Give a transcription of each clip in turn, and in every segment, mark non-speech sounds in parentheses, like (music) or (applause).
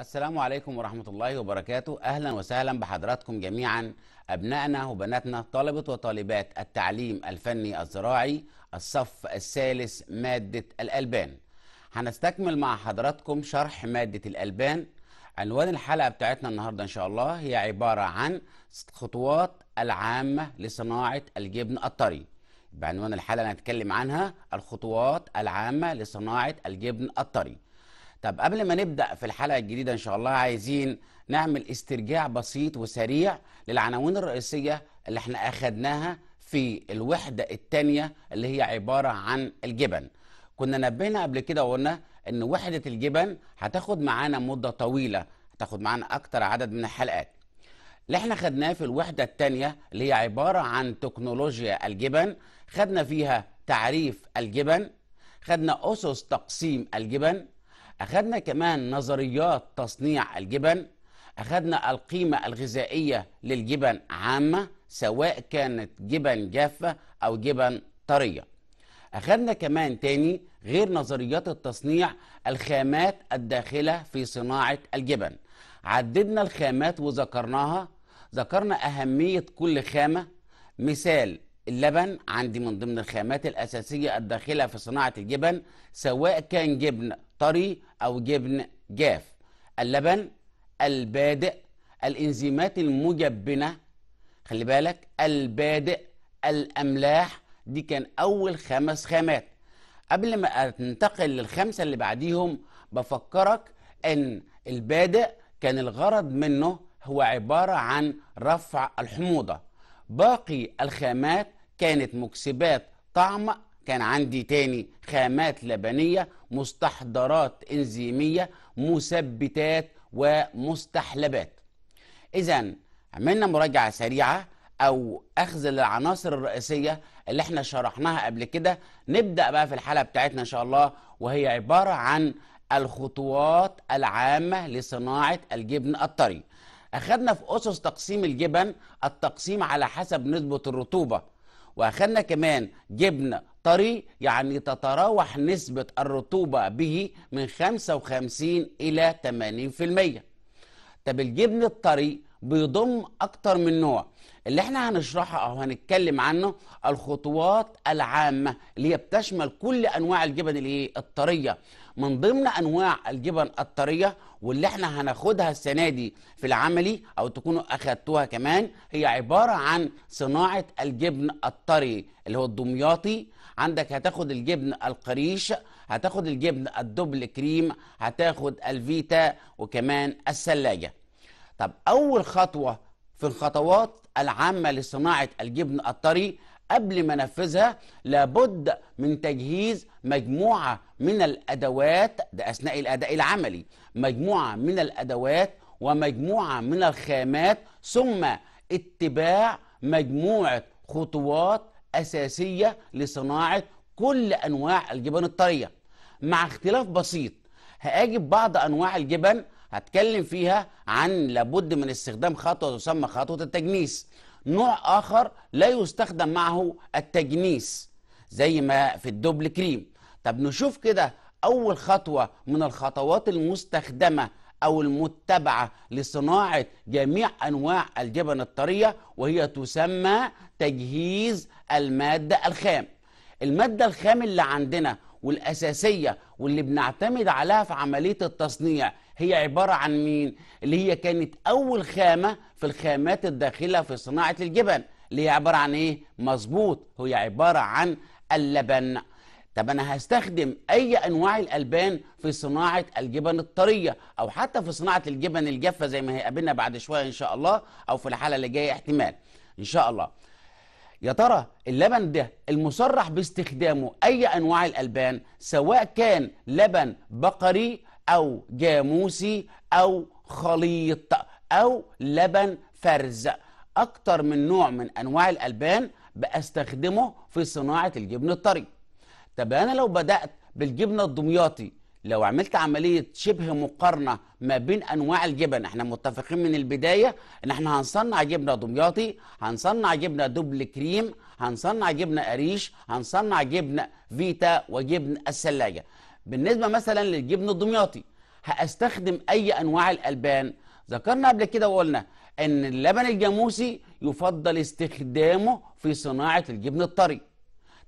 السلام عليكم ورحمة الله وبركاته أهلا وسهلا بحضراتكم جميعا أبنائنا وبناتنا طلبة وطالبات التعليم الفني الزراعي الصف الثالث مادة الألبان هنستكمل مع حضراتكم شرح مادة الألبان عنوان الحلقة بتاعتنا النهاردة إن شاء الله هي عبارة عن خطوات العامة لصناعة الجبن الطري بعنوان الحلقة هنتكلم عنها الخطوات العامة لصناعة الجبن الطري طب قبل ما نبدا في الحلقه الجديده ان شاء الله عايزين نعمل استرجاع بسيط وسريع للعناوين الرئيسيه اللي احنا اخدناها في الوحده الثانيه اللي هي عباره عن الجبن كنا نبهنا قبل كده وقلنا ان وحده الجبن هتاخد معانا مده طويله هتاخد معانا اكتر عدد من الحلقات اللي احنا خدناه في الوحده الثانيه اللي هي عباره عن تكنولوجيا الجبن خدنا فيها تعريف الجبن خدنا اسس تقسيم الجبن أخذنا كمان نظريات تصنيع الجبن أخذنا القيمة الغذائية للجبن عامة سواء كانت جبن جافة أو جبن طرية أخذنا كمان تاني غير نظريات التصنيع الخامات الداخلة في صناعة الجبن عددنا الخامات وذكرناها ذكرنا أهمية كل خامة مثال اللبن عندي من ضمن الخامات الأساسية الداخلة في صناعة الجبن سواء كان جبن طري أو جبن جاف اللبن البادئ الإنزيمات المجبنة خلي بالك البادئ الأملاح دي كان أول خمس خامات قبل ما ننتقل للخمسة اللي بعديهم بفكرك أن البادئ كان الغرض منه هو عبارة عن رفع الحموضة باقي الخامات كانت مكسبات طعم كان عندي تاني خامات لبنية مستحضرات إنزيمية مثبتات ومستحلبات إذا عملنا مراجعة سريعة أو أخذ للعناصر الرئيسية اللي احنا شرحناها قبل كده نبدأ بقى في الحلقة بتاعتنا إن شاء الله وهي عبارة عن الخطوات العامة لصناعة الجبن الطري أخذنا في أسس تقسيم الجبن التقسيم على حسب نسبة الرطوبة واخدنا كمان جبنا طري يعني تتراوح نسبة الرطوبة به من 55 إلى 80% طب الجبن الطري بيضم أكتر من نوع اللي احنا هنشرحه أو هنتكلم عنه الخطوات العامة اللي هي بتشمل كل أنواع الجبن الإيه الطرية من ضمن انواع الجبن الطريه واللي احنا هناخدها السنه دي في العملي او تكونوا اخدتوها كمان هي عباره عن صناعه الجبن الطري اللي هو الدمياطي عندك هتاخد الجبن القريش هتاخد الجبن الدبل كريم هتاخد الفيتا وكمان الثلاجه طب اول خطوه في الخطوات العامه لصناعه الجبن الطري قبل ما نفذها لابد من تجهيز مجموعه من الادوات ده اثناء الاداء العملي مجموعه من الادوات ومجموعه من الخامات ثم اتباع مجموعه خطوات اساسيه لصناعه كل انواع الجبن الطريه مع اختلاف بسيط هاجب بعض انواع الجبن هتكلم فيها عن لابد من استخدام خطوه تسمى خطوه التجنيس نوع آخر لا يستخدم معه التجنيس زي ما في الدبل كريم طب نشوف كده أول خطوة من الخطوات المستخدمة أو المتبعة لصناعة جميع أنواع الجبن الطرية وهي تسمى تجهيز المادة الخام المادة الخام اللي عندنا والأساسية واللي بنعتمد عليها في عملية التصنيع هي عبارة عن مين؟ اللي هي كانت أول خامة في الخامات الداخلة في صناعة الجبن اللي هي عبارة عن إيه؟ مظبوط هي عبارة عن اللبن طب أنا هستخدم أي أنواع الألبان في صناعة الجبن الطرية أو حتى في صناعة الجبن الجافة زي ما هيقابلنا بعد شوية إن شاء الله أو في الحاله اللي جاية احتمال إن شاء الله يا ترى اللبن ده المصرح باستخدامه أي أنواع الألبان سواء كان لبن بقري أو جاموسي أو خليط أو لبن فرز أكتر من نوع من أنواع الألبان بستخدمه في صناعة الجبن الطري طب أنا لو بدأت بالجبن الدمياطي لو عملت عملية شبه مقارنة ما بين أنواع الجبن احنا متفقين من البداية ان احنا هنصنع جبنة دمياطي هنصنع جبنة دبل كريم هنصنع جبنة قريش هنصنع جبنة فيتا وجبن الثلاجة بالنسبة مثلا للجبن الدمياطي هستخدم أي أنواع الألبان ذكرنا قبل كده وقلنا ان اللبن الجاموسي يفضل استخدامه في صناعه الجبن الطري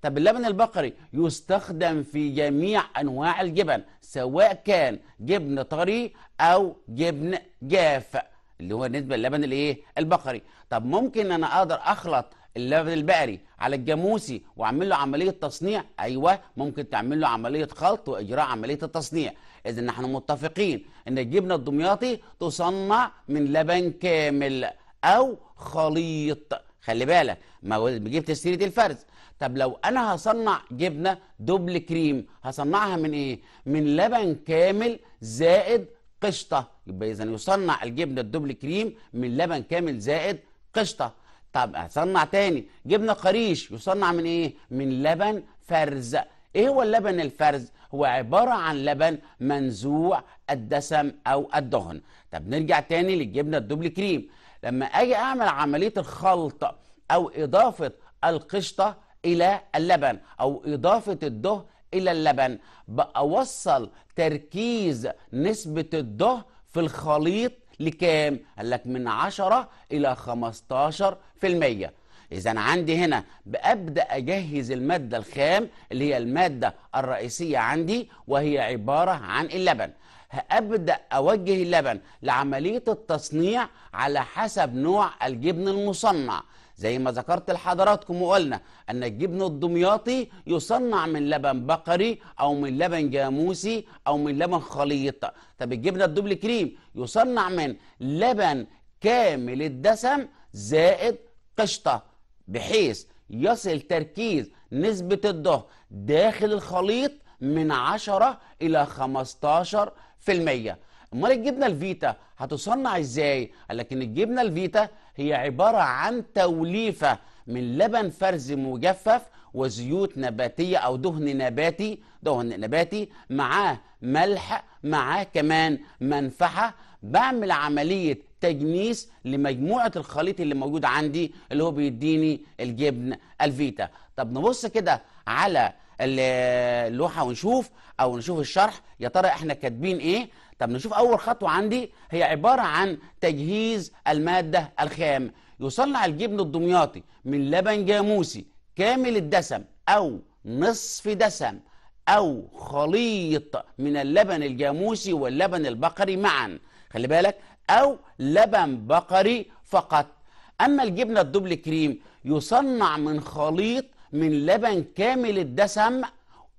طب اللبن البقري يستخدم في جميع انواع الجبن سواء كان جبن طري او جبن جاف اللي هو بالنسبه اللبن الايه البقري طب ممكن انا اقدر اخلط اللبن البقري على الجاموسي واعمل له عمليه تصنيع ايوه ممكن تعمل له عمليه خلط واجراء عمليه التصنيع إذا نحن متفقين أن الجبنة الدمياطي تصنع من لبن كامل أو خليط خلي بالك ما جبت سيرة الفرز طب لو أنا هصنع جبنة دبل كريم هصنعها من إيه؟ من لبن كامل زائد قشطة يبقى إذا يصنع الجبنة الدبل كريم من لبن كامل زائد قشطة طب هصنع تاني جبنة قريش يصنع من إيه؟ من لبن فرز ايه هو اللبن الفرز هو عبارة عن لبن منزوع الدسم او الدهن طب نرجع تاني للجبنة الدوبل كريم لما اجي اعمل عملية الخلط او اضافة القشطة الى اللبن او اضافة الدهن الى اللبن بأوصل تركيز نسبة الدهن في الخليط لكام؟ قال لك من 10 إلى 15 في المية إذا عندي هنا بأبدأ أجهز المادة الخام اللي هي المادة الرئيسية عندي وهي عبارة عن اللبن هأبدأ أوجه اللبن لعملية التصنيع على حسب نوع الجبن المصنع زي ما ذكرت لحضراتكم وقلنا أن الجبن الدمياطي يصنع من لبن بقري أو من لبن جاموسي أو من لبن خليط طب الجبن الدبل كريم يصنع من لبن كامل الدسم زائد قشطة بحيث يصل تركيز نسبة الضهر داخل الخليط من 10 إلى 15 في المية امال الجبنه الفيتا هتصنع ازاي لكن الجبنه الفيتا هي عباره عن توليفه من لبن فرز مجفف وزيوت نباتيه او دهن نباتي دهن نباتي معاه ملح معاه كمان منفحه بعمل عمليه تجنيس لمجموعه الخليط اللي موجود عندي اللي هو بيديني الجبن الفيتا طب نبص كده على اللوحه ونشوف او نشوف الشرح يا ترى احنا كاتبين ايه طب نشوف اول خطوه عندي هي عباره عن تجهيز الماده الخام يصنع الجبن الدمياطي من لبن جاموسي كامل الدسم او نصف دسم او خليط من اللبن الجاموسي واللبن البقري معا خلي بالك أو لبن بقري فقط أما الجبنة الدبل كريم يصنع من خليط من لبن كامل الدسم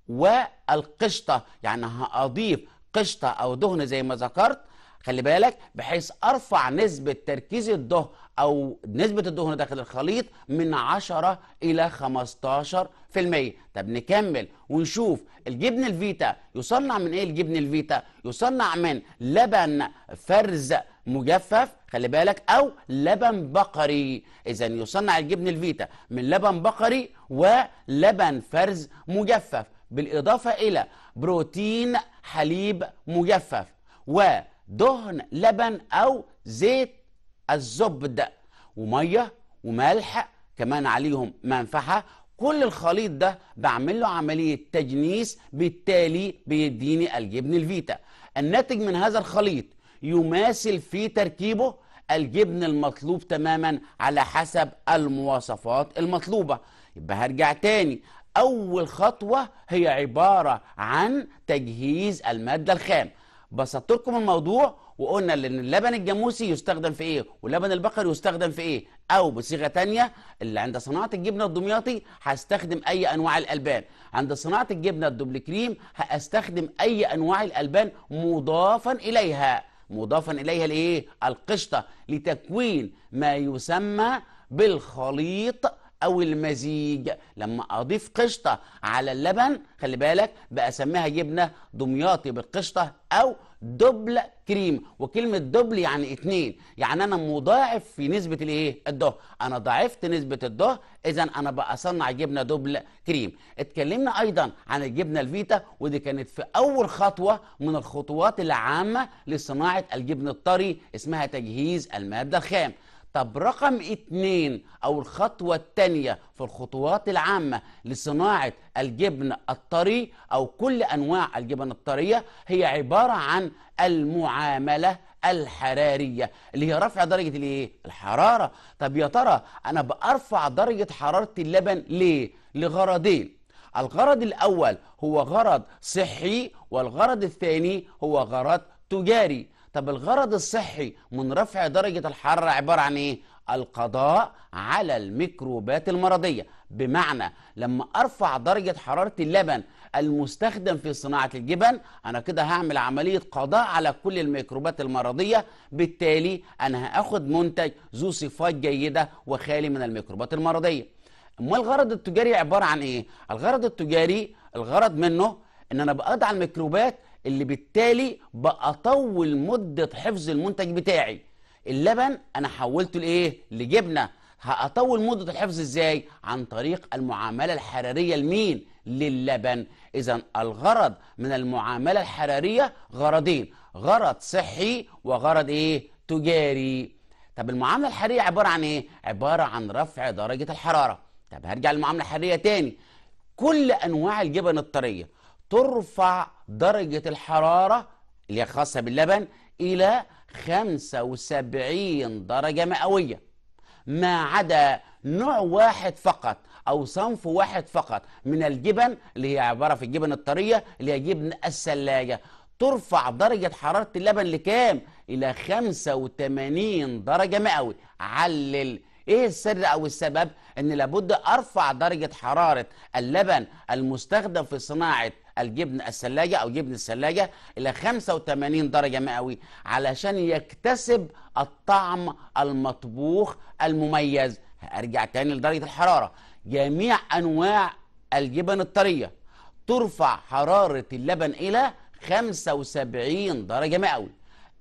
والقشطة يعني هأضيف قشطة أو دهن زي ما ذكرت خلي بالك بحيث ارفع نسبه تركيز الدهن او نسبه الدهن داخل الخليط من 10 الى 15% طب نكمل ونشوف الجبن الفيتا يصنع من ايه الجبن الفيتا يصنع من لبن فرز مجفف خلي بالك او لبن بقري اذا يصنع الجبن الفيتا من لبن بقري ولبن فرز مجفف بالاضافه الى بروتين حليب مجفف ودهن لبن او زيت الزبد وميه وملح كمان عليهم منفحه كل الخليط ده بعمل له عمليه تجنيس بالتالي بيديني الجبن الفيتا الناتج من هذا الخليط يماثل في تركيبه الجبن المطلوب تماما على حسب المواصفات المطلوبة يبقى هرجع تاني أول خطوة هي عبارة عن تجهيز المادة الخام بسطت لكم الموضوع وقلنا ان اللبن الجاموسي يستخدم في ايه ولبن البقر يستخدم في ايه او بصيغه تانية اللي عند صناعه الجبنه الدمياطي هستخدم اي انواع الالبان عند صناعه الجبنه الدبل كريم هستخدم اي انواع الالبان مضافا اليها مضافا اليها الايه القشطه لتكوين ما يسمى بالخليط او المزيج لما اضيف قشطه على اللبن خلي بالك بسميها جبنه دمياطي بالقشطه او دبل كريم وكلمه دبل يعني اتنين يعني انا مضاعف في نسبه الايه الضه انا ضاعفت نسبه الضه اذا انا بقى اصنع جبنه دبل كريم اتكلمنا ايضا عن الجبنه الفيتا ودي كانت في اول خطوه من الخطوات العامه لصناعه الجبن الطري اسمها تجهيز الماده الخام طب رقم اتنين أو الخطوة التانية في الخطوات العامة لصناعة الجبن الطري أو كل أنواع الجبن الطرية هي عبارة عن المعاملة الحرارية اللي هي رفع درجة الايه؟ الحرارة طب يا ترى أنا بأرفع درجة حرارة اللبن ليه؟ لغرضين الغرض الأول هو غرض صحي والغرض الثاني هو غرض تجاري طب الغرض الصحي من رفع درجة الحرارة عبارة عن إيه؟ القضاء على الميكروبات المرضية بمعنى لما أرفع درجة حرارة اللبن المستخدم في صناعة الجبن أنا كده هعمل عملية قضاء على كل الميكروبات المرضية بالتالي أنا هاخد منتج ذو صفات جيدة وخالي من الميكروبات المرضية ما الغرض التجاري عبارة عن إيه؟ الغرض التجاري الغرض منه إن أنا بقضي على الميكروبات اللي بالتالي بأطول مدة حفظ المنتج بتاعي اللبن أنا حولته لإيه؟ لجبنة هأطول مدة الحفظ إزاي؟ عن طريق المعاملة الحرارية لمين؟ للبن إذا الغرض من المعاملة الحرارية غرضين غرض صحي وغرض إيه؟ تجاري طب المعاملة الحرارية عبارة عن إيه؟ عبارة عن رفع درجة الحرارة طب هرجع للمعاملة الحرارية تاني كل أنواع الجبن الطرية ترفع درجة الحرارة اللي هي خاصة باللبن إلى 75 درجة مئوية ما عدا نوع واحد فقط أو صنف واحد فقط من الجبن اللي هي عبارة في الجبن الطرية اللي هي جبن الثلاجة ترفع درجة حرارة اللبن لكام؟ إلى 85 درجة مئوي علل إيه السر أو السبب؟ إن لابد أرفع درجة حرارة اللبن المستخدم في صناعة الجبن الثلاجه او جبن الثلاجه الى 85 درجه مئويه علشان يكتسب الطعم المطبوخ المميز ارجع تاني لدرجه الحراره جميع انواع الجبن الطريه ترفع حراره اللبن الى 75 درجه مئويه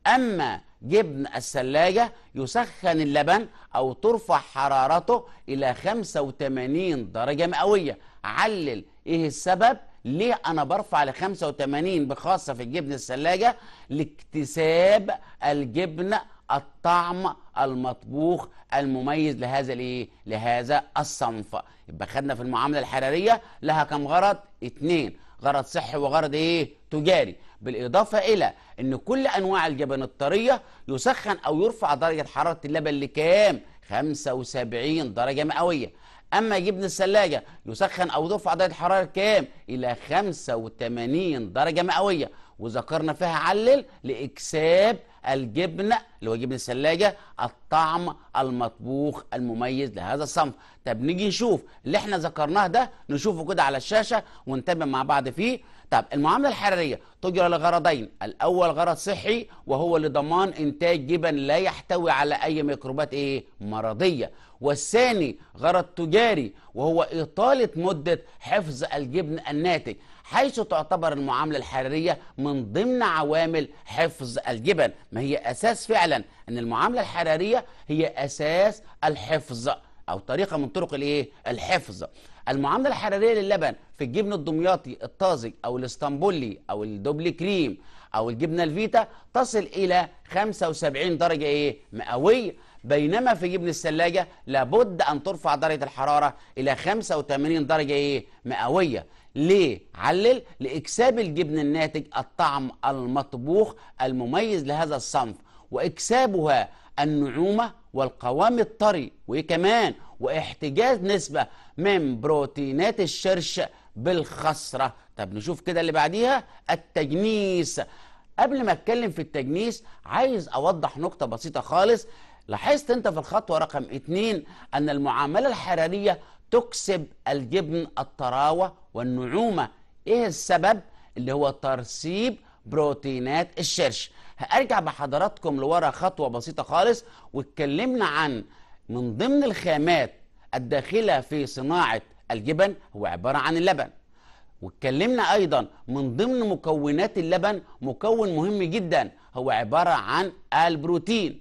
اما جبن الثلاجة يسخن اللبن أو ترفع حرارته إلى 85 درجة مئوية علل إيه السبب؟ ليه انا برفع ل 85 بخاصه في الجبن الثلاجه لاكتساب الجبن الطعم المطبوخ المميز لهذا الايه لهذا الصنف يبقى خدنا في المعامله الحراريه لها كم غرض اتنين غرض صحي وغرض ايه تجاري بالاضافه الى ان كل انواع الجبن الطريه يسخن او يرفع درجه حراره اللبن لكام 75 درجه مئويه اما جبن الثلاجه يسخن او يرفع درجه حراره كام الى 85 درجه مئويه وذكرنا فيها علل لاكساب الجبن اللي هو جبن الثلاجه الطعم المطبوخ المميز لهذا الصنف طب نيجي نشوف اللي احنا ذكرناه ده نشوفه كده على الشاشه ونتابع مع بعض فيه طب المعامله الحراريه تجرى لغرضين الاول غرض صحي وهو لضمان انتاج جبن لا يحتوي على اي ميكروبات ايه مرضيه والثاني غرض تجاري وهو اطاله مده حفظ الجبن الناتج حيث تعتبر المعاملة الحرارية من ضمن عوامل حفظ الجبن ما هي أساس فعلا أن المعاملة الحرارية هي أساس الحفظ أو طريقة من طرق الإيه؟ الحفظ المعاملة الحرارية للبن في الجبن الدمياطي الطازج أو الاسطنبولي أو الدوبلي كريم أو الجبنة الفيتا تصل إلى 75 درجة إيه؟ مئوية بينما في جبن الثلاجة لابد أن ترفع درجة الحرارة إلى 85 درجة إيه؟ مئوية ليه؟ علل لإكساب الجبن الناتج الطعم المطبوخ المميز لهذا الصنف وإكسابها النعومة والقوام الطري وكمان واحتجاز نسبة من بروتينات الشرش بالخصرة طب نشوف كده اللي بعديها التجنيس قبل ما اتكلم في التجنيس عايز اوضح نقطة بسيطة خالص لاحظت انت في الخطوة رقم اتنين ان المعاملة الحرارية تكسب الجبن الطراوة والنعومة إيه السبب؟ اللي هو ترسيب بروتينات الشرش هرجع بحضراتكم لورا خطوة بسيطة خالص واتكلمنا عن من ضمن الخامات الداخلة في صناعة الجبن هو عبارة عن اللبن واتكلمنا أيضا من ضمن مكونات اللبن مكون مهم جدا هو عبارة عن البروتين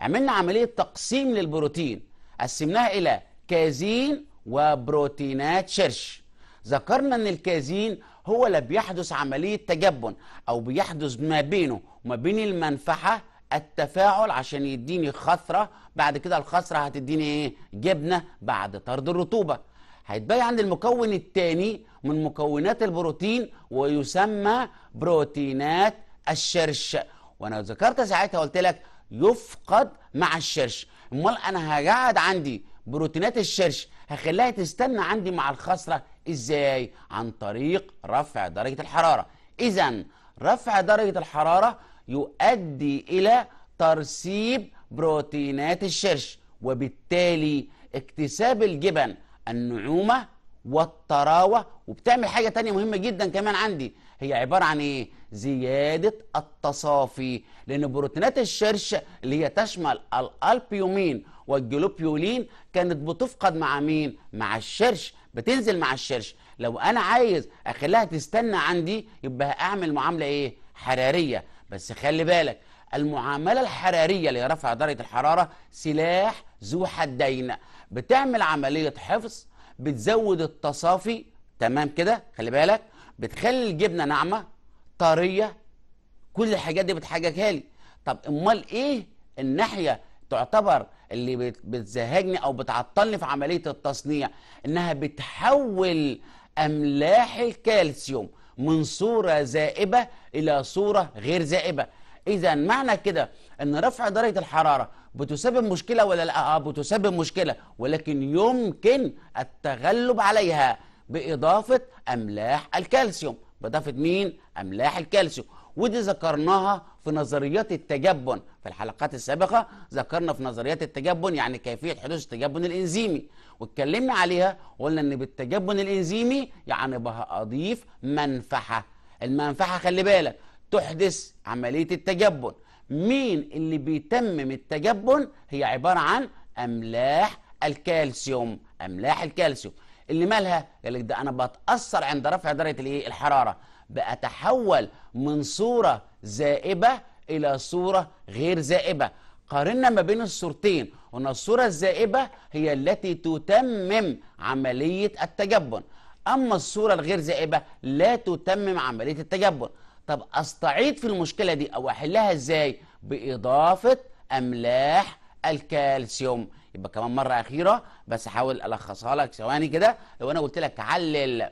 عملنا عملية تقسيم للبروتين قسمناها إلى كازين وبروتينات شرش ذكرنا ان الكازين هو اللي بيحدث عملية تجبن او بيحدث ما بينه وما بين المنفحه التفاعل عشان يديني خثرة بعد كده الخثرة هتديني ايه جبنة بعد طرد الرطوبة هيتبقى عند المكون الثاني من مكونات البروتين ويسمى بروتينات الشرش وانا ذكرت ساعتها قلت لك يفقد مع الشرش امال انا هقعد عندي بروتينات الشرش هخليها تستنى عندي مع الخسرة ازاي عن طريق رفع درجة الحرارة اذا رفع درجة الحرارة يؤدي الى ترسيب بروتينات الشرش وبالتالي اكتساب الجبن النعومة والطراوة وبتعمل حاجة تانية مهمة جدا كمان عندي هي عبارة عن إيه؟ زيادة التصافي لأن بروتينات الشرش اللي هي تشمل الألبيومين والجلوبيولين كانت بتفقد مع مين؟ مع الشرش بتنزل مع الشرش لو أنا عايز أخليها تستنى عندي يبقى أعمل معاملة إيه؟ حرارية بس خلي بالك المعاملة الحرارية لرفع درجة الحرارة سلاح ذو حدين بتعمل عملية حفظ بتزود التصافي تمام كده خلي بالك بتخلي الجبنه ناعمه طريه كل الحاجات دي بتحججها لي طب امال ايه الناحيه تعتبر اللي بتزهجني او بتعطلني في عمليه التصنيع انها بتحول املاح الكالسيوم من صوره زائبه الى صوره غير زائبه اذا معنى كده ان رفع درجه الحراره بتسبب مشكله ولا لا آه بتسبب مشكله ولكن يمكن التغلب عليها باضافه املاح الكالسيوم باضافه مين املاح الكالسيوم ودي ذكرناها في نظريات التجبن في الحلقات السابقه ذكرنا في نظريات التجبن يعني كيفيه حدوث التجبن الانزيمي واتكلمنا عليها وقلنا ان بالتجبن الانزيمي يعني أضيف منفحة المنفحة خلي بالك تحدث عمليه التجبن مين اللي بيتمم التجبن هي عباره عن املاح الكالسيوم املاح الكالسيوم اللي مالها قال لك ده انا بتاثر عند رفع درجه الايه الحراره بأتحول من صورة زائبة إلى صورة غير زائبة قارنا ما بين الصورتين وأن الصورة الزائبة هي التي تتمم عملية التجبن أما الصورة الغير زائبة لا تتمم عملية التجبن طب أستعيد في المشكلة دي أو أحلها إزاي بإضافة أملاح الكالسيوم يبقى كمان مره اخيره بس حاول الخصها لك ثواني كده لو انا قلت لك علل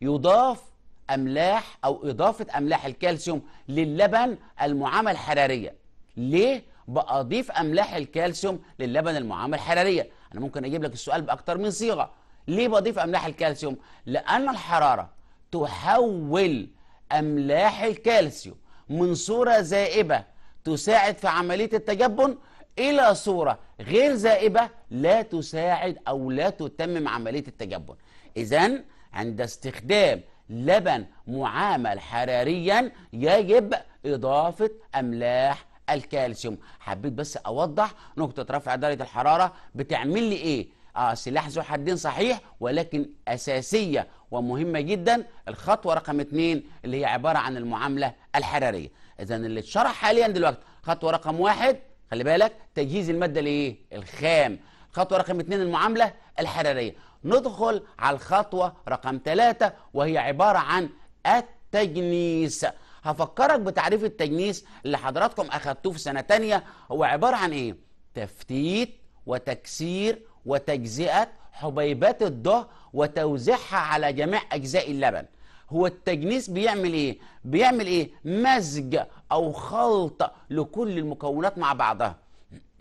يضاف املاح او اضافه املاح الكالسيوم للبن المعامل حراريه ليه بأضيف أملاح الكالسيوم للبن المعامل حرارية أنا ممكن أجيب لك السؤال بأكتر من صيغة ليه بضيف أملاح الكالسيوم؟ لأن الحرارة تحول أملاح الكالسيوم من صورة زائبة تساعد في عملية التجبن إلى صورة غير ذائبه لا تساعد أو لا تتمم عملية التجبن إذا عند استخدام لبن معامل حراريا يجب إضافة أملاح الكالسيوم حبيت بس أوضح نقطة رفع درجة الحرارة بتعمل لي إيه آه سلاح ذو حدين صحيح ولكن أساسية ومهمة جدا الخطوة رقم اثنين اللي هي عبارة عن المعاملة الحرارية إذا اللي اتشرح حاليا دلوقتي خطوة رقم واحد خلي بالك تجهيز المادة لإيه؟ الخام خطوة رقم اثنين المعاملة الحرارية ندخل على الخطوة رقم ثلاثة وهي عبارة عن التجنيس هفكرك بتعريف التجنيس اللي حضراتكم أخدتوه في سنة تانية هو عبارة عن إيه؟ تفتيت وتكسير وتجزئة حبيبات الضه وتوزيعها على جميع أجزاء اللبن هو التجنيس بيعمل ايه بيعمل ايه مزج او خلط لكل المكونات مع بعضها (clears throat)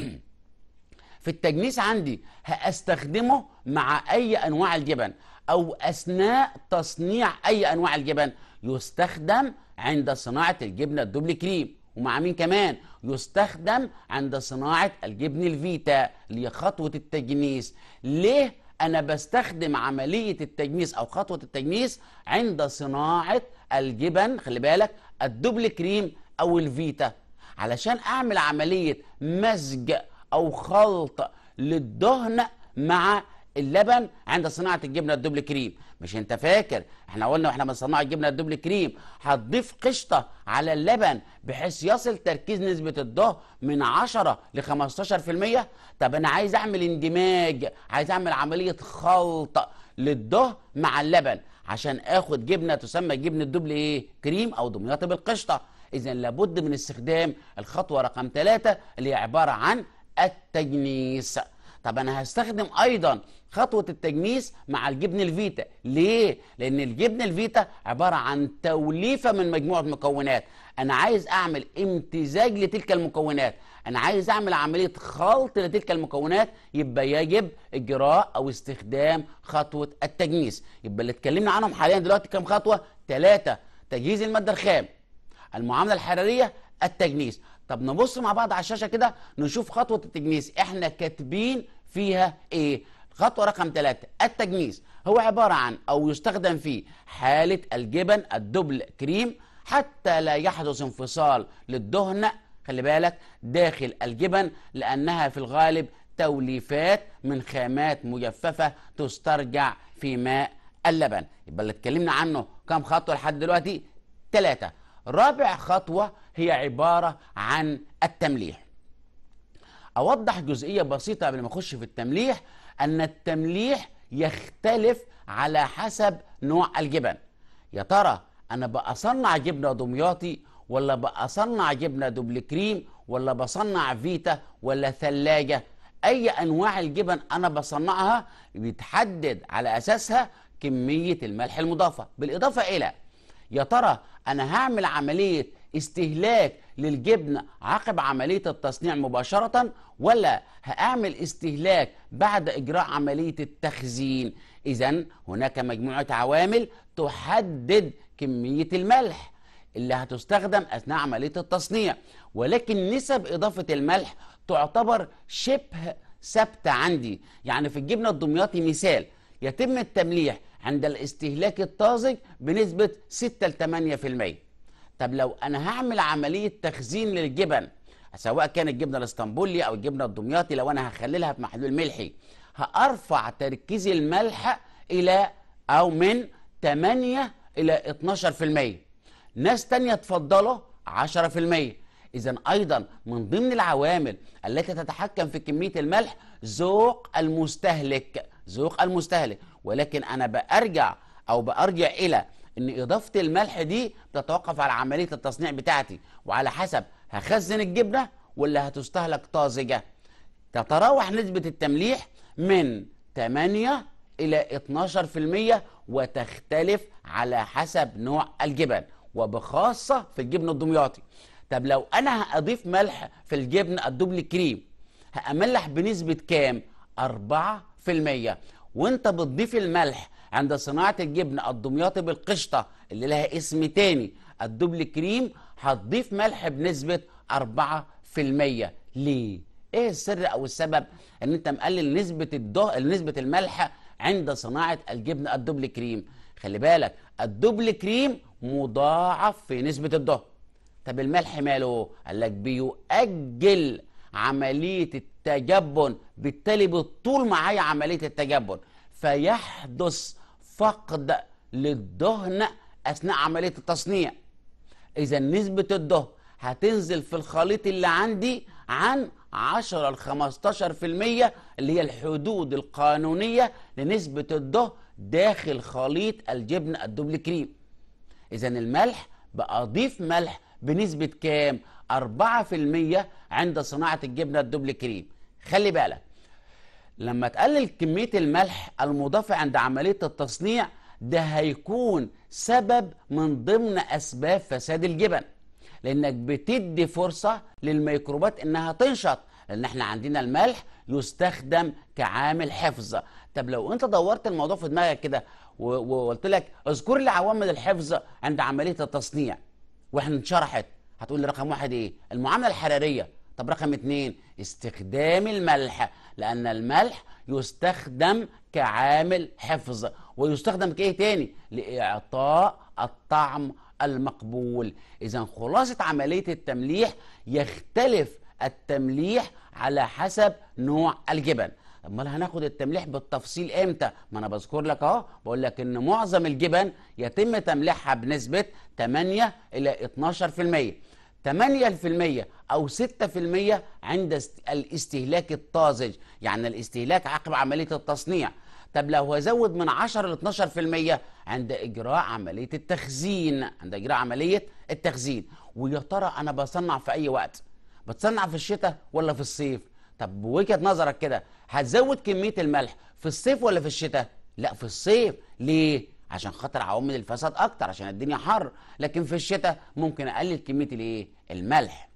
في التجنيس عندي هستخدمه مع اي انواع الجبن او اثناء تصنيع اي انواع الجبن يستخدم عند صناعه الجبنه الدبل كريم ومع مين كمان يستخدم عند صناعه الجبن الفيتا اللي هي خطوه التجنيس ليه انا بستخدم عمليه التجنيس او خطوه التجنيس عند صناعه الجبن خلي بالك الدبل كريم او الفيتا علشان اعمل عمليه مزج او خلط للدهن مع اللبن عند صناعه الجبنه الدبل كريم مش انت فاكر احنا قلنا واحنا بنصنع الجبنه الدبل كريم هتضيف قشطه على اللبن بحيث يصل تركيز نسبه الدهن من 10 ل 15% طب انا عايز اعمل اندماج عايز اعمل عمليه خلط للدهن مع اللبن عشان اخد جبنه تسمى جبنه دبل ايه كريم او دمياط بالقشطه إذا لابد من استخدام الخطوة رقم ثلاثة اللي هي عبارة عن التجنيس طب أنا هستخدم أيضا خطوة التجنيس مع الجبن الفيتا ليه؟ لأن الجبن الفيتا عبارة عن توليفة من مجموعة مكونات أنا عايز أعمل امتزاج لتلك المكونات أنا عايز أعمل عملية خلط لتلك المكونات يبقى يجب إجراء أو استخدام خطوة التجنيس، يبقى اللي اتكلمنا عنهم حاليا دلوقتي كام خطوة؟ ثلاثة تجهيز المادة الخام المعامله الحراريه التجنيس طب نبص مع بعض على الشاشه كده نشوف خطوه التجنيس احنا كاتبين فيها ايه خطوه رقم ثلاثة التجنيس هو عباره عن او يستخدم في حاله الجبن الدبل كريم حتى لا يحدث انفصال للدهن خلي بالك داخل الجبن لانها في الغالب توليفات من خامات مجففه تسترجع في ماء اللبن يبقى اللي اتكلمنا عنه كام خطوه لحد دلوقتي ثلاثة رابع خطوة هي عبارة عن التمليح أوضح جزئية بسيطة قبل ما أخش في التمليح أن التمليح يختلف على حسب نوع الجبن يا ترى أنا بأصنع جبنة دمياطي ولا بأصنع جبنة دوبل كريم ولا بصنع فيتا ولا ثلاجة أي أنواع الجبن أنا بصنعها بيتحدد على أساسها كمية الملح المضافة بالإضافة إلى يا ترى انا هعمل عمليه استهلاك للجبن عقب عمليه التصنيع مباشره ولا هعمل استهلاك بعد اجراء عمليه التخزين اذا هناك مجموعه عوامل تحدد كميه الملح اللي هتستخدم اثناء عمليه التصنيع ولكن نسب اضافه الملح تعتبر شبه ثابته عندي يعني في الجبنه الدمياطي مثال يتم التمليح عند الاستهلاك الطازج بنسبة 6 ل 8% طب لو أنا هعمل عملية تخزين للجبن سواء كان الجبنة الاسطنبولي أو الجبنة الدمياطي لو أنا هخللها بمحلول ملحي هأرفع تركيز الملح إلى أو من 8 إلى 12% ناس تانية تفضله 10% إذا أيضا من ضمن العوامل التي تتحكم في كمية الملح ذوق المستهلك ذوق المستهلك ولكن انا بارجع او بارجع الى ان اضافه الملح دي بتتوقف على عمليه التصنيع بتاعتي وعلى حسب هخزن الجبنه ولا هتستهلك طازجه تتراوح نسبه التمليح من 8 الى 12% وتختلف على حسب نوع الجبن وبخاصه في الجبن الدمياطي طب لو انا هضيف ملح في الجبن الدوبل كريم هاملح بنسبه كام 4% وانت بتضيف الملح عند صناعة الجبنة الدمياطي بالقشطة اللي لها اسم تاني الدبل كريم هتضيف ملح بنسبة 4% ليه؟ ايه السر او السبب ان انت مقلل نسبة الده... نسبة الملح عند صناعة الجبنة الدبل كريم خلي بالك الدبل كريم مضاعف في نسبة الدهن طب الملح ماله؟ قال لك بيؤجل عملية تجبن بالتالي بالطول معايا عملية التجبن فيحدث فقد للدهن أثناء عملية التصنيع إذا نسبة الدهن هتنزل في الخليط اللي عندي عن 10 ل 15% اللي هي الحدود القانونية لنسبة الدهن داخل خليط الجبن الدبل كريم إذا الملح بأضيف ملح بنسبة كام؟ 4% عند صناعة الجبنة الدبل كريم خلي بالك لما تقلل كمية الملح المضافة عند عملية التصنيع ده هيكون سبب من ضمن أسباب فساد الجبن لأنك بتدي فرصة للميكروبات إنها تنشط لأن إحنا عندنا الملح يستخدم كعامل حفظ طب لو أنت دورت الموضوع في دماغك كده وقلت لك اذكر لي عوامل الحفظ عند عملية التصنيع وإحنا انشرحت هتقول لي رقم واحد إيه؟ المعاملة الحرارية طب رقم اتنين استخدام الملح لأن الملح يستخدم كعامل حفظ ويستخدم كإيه تاني لإعطاء الطعم المقبول إذا خلاصة عملية التمليح يختلف التمليح على حسب نوع الجبن امال هناخد التمليح بالتفصيل امتى ما انا بذكر لك اهو بقول لك ان معظم الجبن يتم تمليحها بنسبه 8 الى 12% 8% أو 6% عند الاستهلاك الطازج يعني الاستهلاك عقب عملية التصنيع طب لو هزود من 10 ل 12% عند إجراء عملية التخزين عند إجراء عملية التخزين ويا ترى أنا بصنع في أي وقت بتصنع في الشتاء ولا في الصيف طب وجهة نظرك كده هتزود كمية الملح في الصيف ولا في الشتاء لا في الصيف ليه عشان خاطر عوامل الفساد اكتر عشان الدنيا حر لكن في الشتاء ممكن اقلل كميه الايه الملح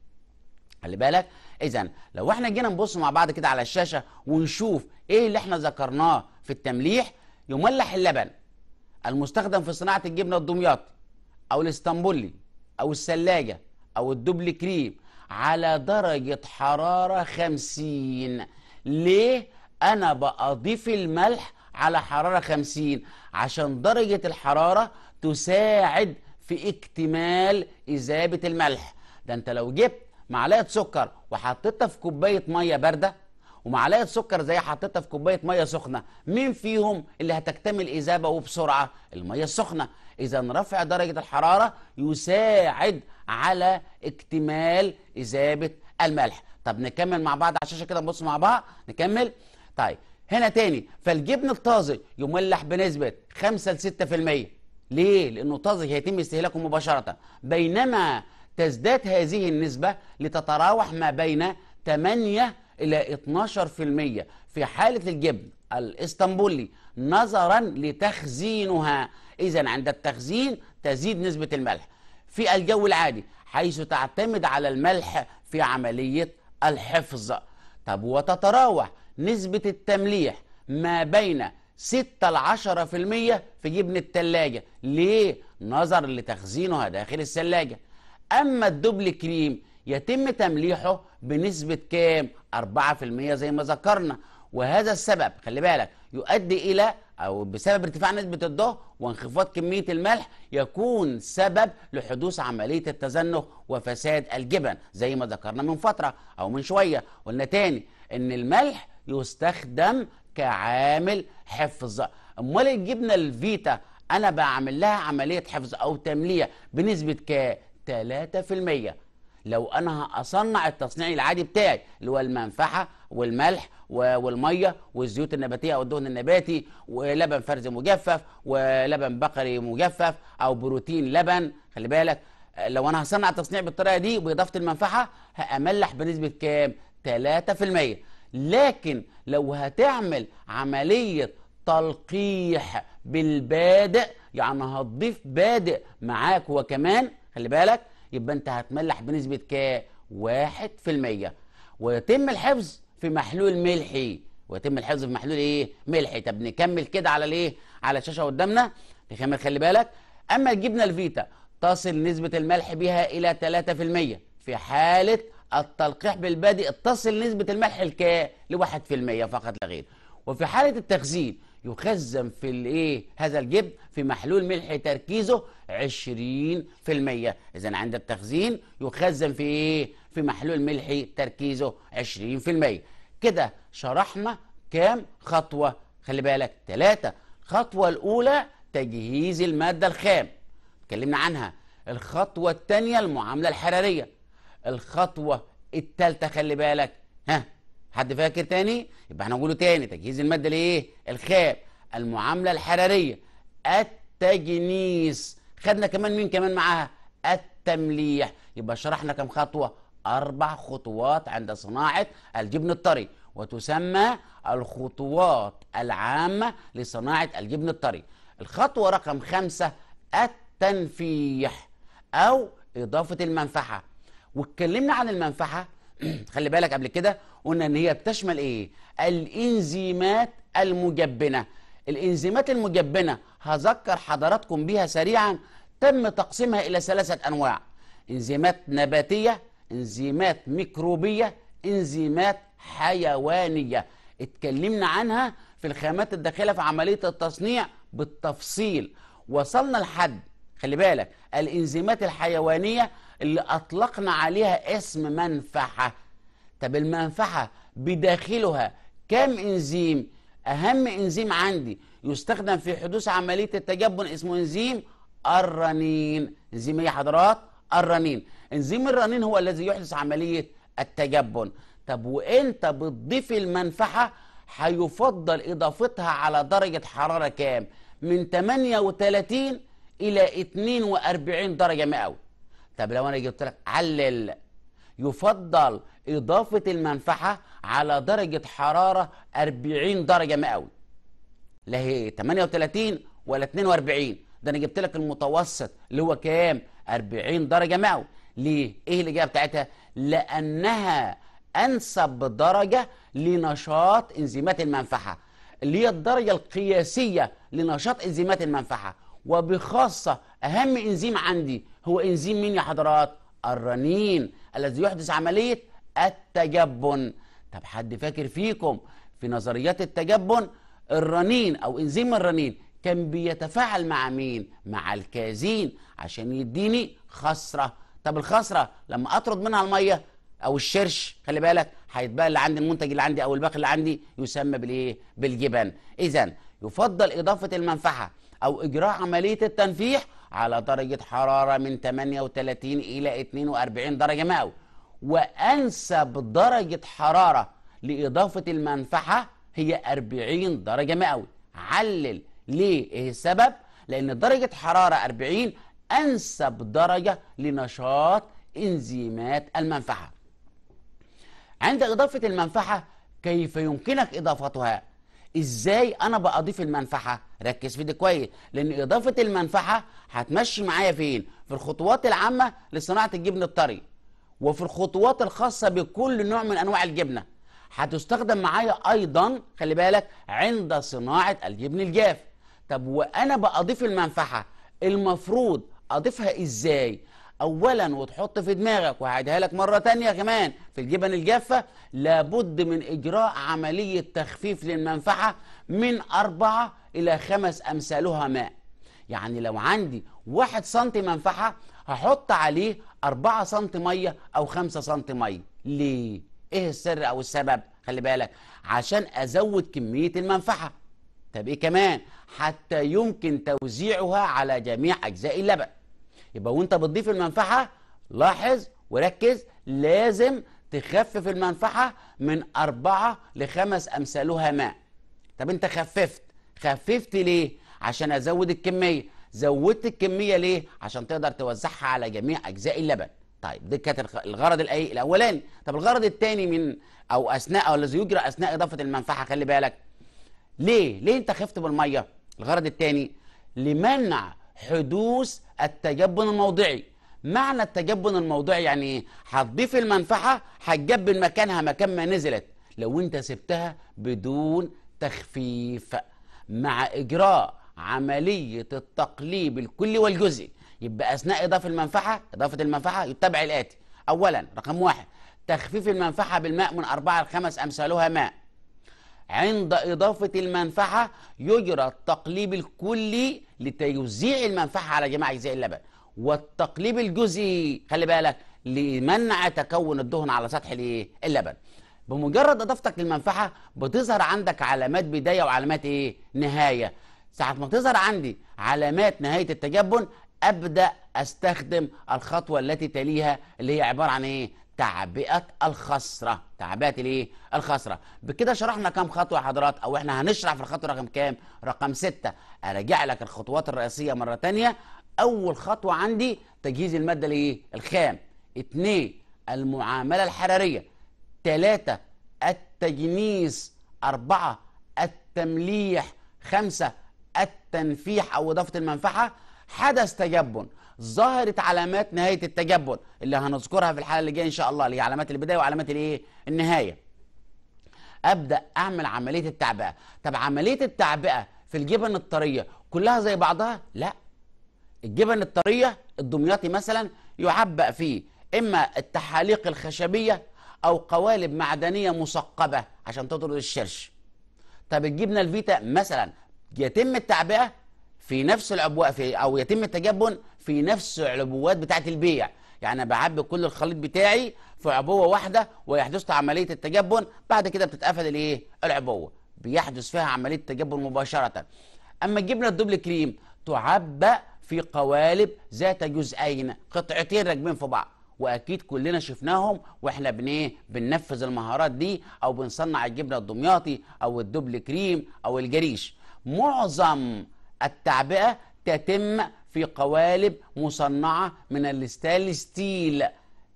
خلي بالك اذا لو احنا جينا نبص مع بعض كده على الشاشه ونشوف ايه اللي احنا ذكرناه في التمليح يملح اللبن المستخدم في صناعه الجبنه الدمياطي او الاسطنبولي او الثلاجه او الدبل كريم على درجه حراره 50 ليه انا بأضيف الملح على حرارة 50 عشان درجة الحرارة تساعد في اكتمال إذابة الملح ده أنت لو جبت معلقة سكر وحطيتها في كوباية مية باردة ومعلقه سكر زي حطيتها في كوبايه ميه سخنه مين فيهم اللي هتكتمل اذابه وبسرعه الميه السخنه اذا رفع درجه الحراره يساعد على اكتمال اذابه الملح طب نكمل مع بعض على الشاشه كده نبص مع بعض نكمل طيب هنا تاني فالجبن الطازج يملح بنسبة 5 ل 6% ليه؟ لأنه طازج هيتم استهلاكه مباشرة بينما تزداد هذه النسبة لتتراوح ما بين 8 إلى 12% في حالة الجبن الاسطنبولي نظرا لتخزينها إذا عند التخزين تزيد نسبة الملح في الجو العادي حيث تعتمد على الملح في عملية الحفظ طب وتتراوح نسبة التمليح ما بين 6 ل 10% في جبن التلاجة ليه؟ نظر لتخزينها داخل الثلاجة أما الدبل كريم يتم تمليحه بنسبة كام؟ 4% زي ما ذكرنا وهذا السبب خلي بالك يؤدي إلى أو بسبب ارتفاع نسبة الضوء وانخفاض كمية الملح يكون سبب لحدوث عملية التزنخ وفساد الجبن زي ما ذكرنا من فترة أو من شوية قلنا تاني إن الملح يستخدم كعامل حفظ امال الجبنه الفيتا انا بعمل لها عمليه حفظ او تمليه بنسبه ك 3% لو انا هصنع التصنيع العادي بتاعي اللي هو المنفحه والملح والميه والزيوت النباتيه او الدهن النباتي ولبن فرز مجفف ولبن بقري مجفف او بروتين لبن خلي بالك لو انا هصنع التصنيع بالطريقه دي باضافه المنفحه هاملح بنسبه كام 3% لكن لو هتعمل عملية تلقيح بالبادئ يعني هتضيف بادئ معاك وكمان خلي بالك يبقى انت هتملح بنسبة ك واحد في المية ويتم الحفظ في محلول ملحي ويتم الحفظ في محلول ايه ملحي طب نكمل كده على الايه على الشاشة قدامنا نكمل خلي بالك اما الجبنة الفيتا تصل نسبة الملح بها الى 3% في حالة التلقيح بالبادئ تصل نسبة الملح الكام؟ لواحد في المية فقط لا غير وفي حالة التخزين يخزن في الايه هذا الجبن في محلول ملح تركيزه 20% اذا عند التخزين يخزن في ايه في محلول ملح تركيزه 20% كده شرحنا كام خطوه خلي بالك ثلاثة الخطوه الاولى تجهيز الماده الخام اتكلمنا عنها الخطوه الثانيه المعامله الحراريه الخطوه الثالثه خلي بالك ها حد فاكر تاني يبقى هنقوله تاني تجهيز الماده لايه الخاب المعامله الحراريه التجنيس خدنا كمان مين كمان معاها التمليح يبقى شرحنا كم خطوه اربع خطوات عند صناعه الجبن الطري وتسمى الخطوات العامه لصناعه الجبن الطري الخطوه رقم خمسة التنفيح او اضافه المنفحة واتكلمنا عن المنفعه (clears throat) خلي بالك قبل كده قلنا ان هي بتشمل ايه الانزيمات المجبنه الانزيمات المجبنه هذكر حضراتكم بيها سريعا تم تقسيمها الى ثلاثه انواع انزيمات نباتيه انزيمات ميكروبيه انزيمات حيوانيه اتكلمنا عنها في الخامات الداخله في عمليه التصنيع بالتفصيل وصلنا لحد خلي بالك الانزيمات الحيوانيه اللي أطلقنا عليها اسم منفحه طب المنفحه بداخلها كام إنزيم أهم إنزيم عندي يستخدم في حدوث عملية التجبن اسمه إنزيم الرنين إنزيم إيه يا حضرات؟ الرنين إنزيم الرنين هو الذي يحدث عملية التجبن طب وإنت بتضيف المنفحه هيفضل إضافتها على درجة حرارة كام؟ من 38 إلى 42 درجة مئوية طب لو انا جبت لك علل يفضل اضافه المنفعه على درجه حراره 40 درجه مئوي لا هي 38 ولا 42 ده انا جبت لك المتوسط اللي هو كام 40 درجه مئوي ليه ايه الاجابه بتاعتها لانها انسب درجه لنشاط انزيمات المنفعه اللي هي الدرجه القياسيه لنشاط انزيمات المنفعه وبخاصه اهم انزيم عندي هو انزيم مين يا حضرات الرنين الذي يحدث عمليه التجبن طب حد فاكر فيكم في نظريات التجبن الرنين او انزيم الرنين كان بيتفاعل مع مين مع الكازين عشان يديني خسره طب الخسره لما اطرد منها الميه او الشرش خلي بالك هيتبقى اللي عندي المنتج اللي عندي او الباقي اللي عندي يسمى بالايه بالجبن اذا يفضل اضافه المنفعه او اجراء عمليه التنفيح على درجة حرارة من 38 إلى 42 درجة مئوية وأنسب درجة حرارة لإضافة المنفعة هي 40 درجة مئوية علل ليه إيه السبب؟ لأن درجة حرارة 40 أنسب درجة لنشاط إنزيمات المنفعة عند إضافة المنفعة كيف يمكنك إضافتها؟ ازاي انا بأضيف المنفعه ركز في دي كويس لان اضافه المنفعه هتمشي معايا فين في الخطوات العامه لصناعه الجبن الطري وفي الخطوات الخاصه بكل نوع من انواع الجبنه هتستخدم معايا ايضا خلي بالك عند صناعه الجبن الجاف طب وانا بأضيف المنفعه المفروض اضيفها ازاي اولا وتحط في دماغك وهعيدها لك مره تانية كمان في الجبن الجافه لابد من اجراء عمليه تخفيف للمنفعه من أربعة الى خمس امثالها ماء يعني لو عندي واحد سنتي منفعه هحط عليه أربعة سنتي ميه او خمسة سنتي ميه ليه ايه السر او السبب خلي بالك عشان ازود كميه المنفعه طب ايه كمان حتى يمكن توزيعها على جميع اجزاء اللبن يبقى وانت بتضيف المنفعه لاحظ وركز لازم تخفف المنفعه من أربعة لخمس أمثالها ماء طب انت خففت خففت ليه عشان ازود الكميه زودت الكميه ليه عشان تقدر توزعها على جميع اجزاء اللبن طيب ده كانت الغرض الايه الاولاني طب الغرض الثاني من او اثناء او الذي يجرى اثناء اضافه المنفعه خلي بالك ليه ليه انت خفت بالميه الغرض الثاني لمنع حدوث التجبن الموضعي معنى التجبن الموضعي يعني ايه هتضيف المنفعه هتجبن مكانها مكان ما نزلت لو انت سبتها بدون تخفيف مع اجراء عمليه التقليب الكلي والجزئي يبقى اثناء اضافه المنفعه اضافه المنفعه يتبع الاتي اولا رقم واحد تخفيف المنفعه بالماء من اربعه لخمس امثالها ماء عند اضافه المنفعه يجرى التقليب الكلي لتوزيع المنفعه على جميع اجزاء اللبن والتقليب الجزئي خلي بالك لمنع تكون الدهن على سطح الايه اللبن بمجرد اضافتك للمنفعه بتظهر عندك علامات بدايه وعلامات ايه نهايه ساعه ما تظهر عندي علامات نهايه التجبن ابدا استخدم الخطوه التي تليها اللي هي عباره عن ايه تعبئه الخسره تعبئه الايه الخسره بكده شرحنا كام خطوه يا حضرات او احنا هنشرح في الخطوه رقم كام رقم ستة اراجع لك الخطوات الرئيسيه مره تانية اول خطوه عندي تجهيز الماده الايه الخام اتنين المعامله الحراريه تلاتة التجنيس أربعة التمليح خمسة التنفيح أو إضافة المنفحة حدث تجبن ظهرت علامات نهايه التجبر اللي هنذكرها في الحلقه اللي جايه ان شاء الله اللي هي علامات البدايه وعلامات الايه النهايه ابدا اعمل عمليه التعبئه طب عمليه التعبئه في الجبن الطريه كلها زي بعضها لا الجبن الطريه الدمياطي مثلا يعبأ فيه اما التحاليق الخشبيه او قوالب معدنيه مثقبه عشان تطرد الشرش طب الجبنه الفيتا مثلا يتم التعبئه في نفس العبوه في او يتم التجبن في نفس العبوات بتاعه البيع يعني انا بعبي كل الخليط بتاعي في عبوه واحده ويحدث عمليه التجبن بعد كده بتتقفل الايه العبوه بيحدث فيها عمليه تجبن مباشره اما الجبنه الدبل كريم تعبى في قوالب ذات جزئين قطعتين راكبين في بعض واكيد كلنا شفناهم واحنا بنيه بننفذ المهارات دي او بنصنع الجبنه الدمياطي او الدبل كريم او الجريش معظم التعبئه تتم في قوالب مصنعة من الستانلس ستيل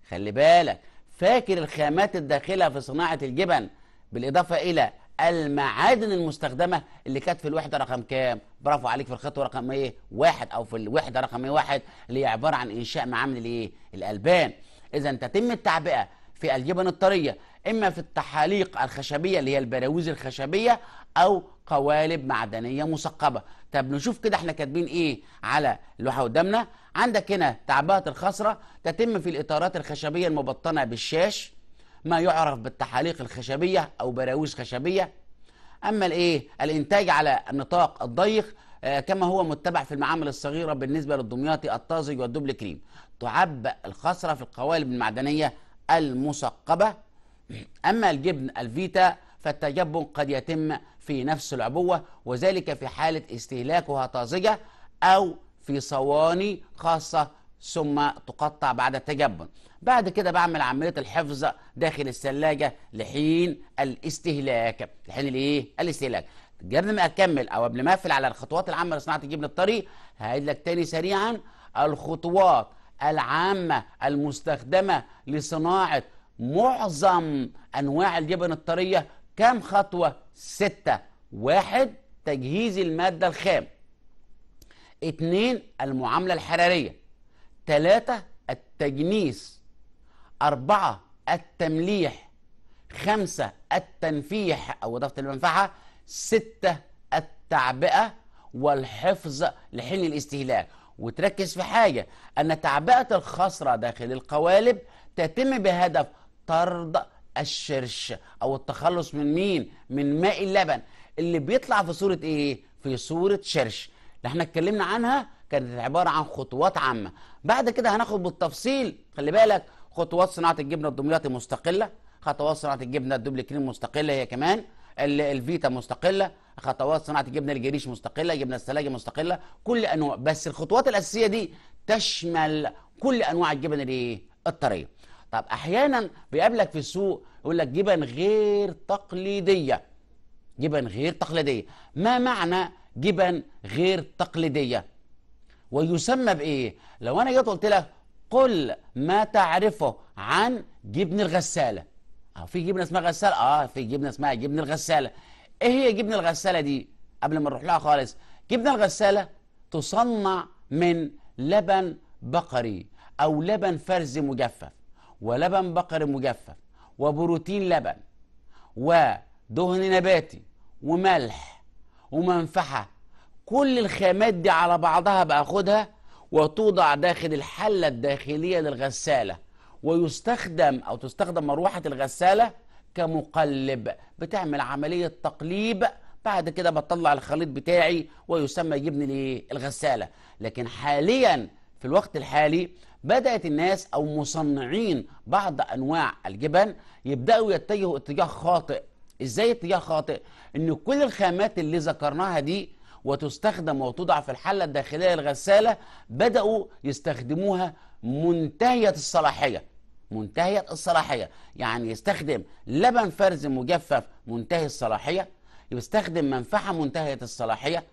خلي بالك فاكر الخامات الداخلة في صناعة الجبن بالإضافة إلى المعادن المستخدمة اللي كانت في الوحدة رقم كام؟ برافو عليك في الخطوة رقم ايه؟ واحد أو في الوحدة رقم ايه واحد اللي هي عبارة عن إنشاء معامل الإيه الألبان. إذا تتم التعبئة في الجبن الطرية إما في التحاليق الخشبية اللي هي البراويز الخشبية أو قوالب معدنية مثقبة. طب نشوف كده احنا كاتبين ايه على اللوحه قدامنا عندك هنا تعبئه الخصره تتم في الاطارات الخشبيه المبطنه بالشاش ما يعرف بالتحاليق الخشبيه او براويز خشبيه اما الايه الانتاج على النطاق الضيق آه، كما هو متبع في المعامل الصغيره بالنسبه للدمياطي الطازج والدبل كريم تعبئ الخصره في القوالب المعدنيه المثقبه اما الجبن الفيتا فالتجبن قد يتم في نفس العبوة وذلك في حالة استهلاكها طازجة أو في صواني خاصة ثم تقطع بعد التجبن بعد كده بعمل عملية الحفظ داخل الثلاجة لحين الاستهلاك لحين الايه الاستهلاك قبل ما اكمل او قبل ما اقفل على الخطوات العامة لصناعة الجبن الطري هعيد لك تاني سريعا الخطوات العامة المستخدمة لصناعة معظم انواع الجبن الطرية كام خطوة؟ ستة واحد تجهيز المادة الخام اتنين المعاملة الحرارية تلاتة التجنيس أربعة التمليح خمسة التنفيح أو إضافة المنفعة ستة التعبئة والحفظ لحين الاستهلاك وتركز في حاجة أن تعبئة الخصرة داخل القوالب تتم بهدف طرد الشرش او التخلص من مين من ماء اللبن اللي بيطلع في صوره ايه في صوره شرش اللي احنا اتكلمنا عنها كانت عباره عن خطوات عامه بعد كده هناخد بالتفصيل خلي بالك خطوات صناعه الجبنه الدمياطي مستقله خطوات صناعه الجبنه الدبل كريم مستقله هي كمان الفيتا مستقله خطوات صناعه الجبنه الجريش مستقله جبنه السلاجه مستقله كل انواع بس الخطوات الاساسيه دي تشمل كل انواع الجبن الايه الطريه طب احيانا بيقابلك في السوق يقول لك جبن غير تقليديه جبن غير تقليديه ما معنى جبن غير تقليديه ويسمى بايه لو انا جيت قلت لك قل ما تعرفه عن جبن الغساله اه في جبنه اسمها غساله اه في جبنه اسمها جبن الغساله ايه هي جبن الغساله دي قبل ما نروح لها خالص جبن الغساله تصنع من لبن بقري او لبن فرز مجفف ولبن بقر مجفف وبروتين لبن ودهن نباتي وملح ومنفحة كل الخامات دي على بعضها باخدها وتوضع داخل الحلة الداخلية للغسالة ويستخدم أو تستخدم مروحة الغسالة كمقلب بتعمل عملية تقليب بعد كده بطلع الخليط بتاعي ويسمى جبن الغسالة لكن حاليا في الوقت الحالي بدأت الناس أو مصنعين بعض أنواع الجبن يبدأوا يتجهوا اتجاه خاطئ إزاي اتجاه خاطئ؟ إن كل الخامات اللي ذكرناها دي وتستخدم وتوضع في الحلة الداخلية للغسالة بدأوا يستخدموها منتهية الصلاحية منتهية الصلاحية يعني يستخدم لبن فرز مجفف منتهي الصلاحية يستخدم منفحة منتهية الصلاحية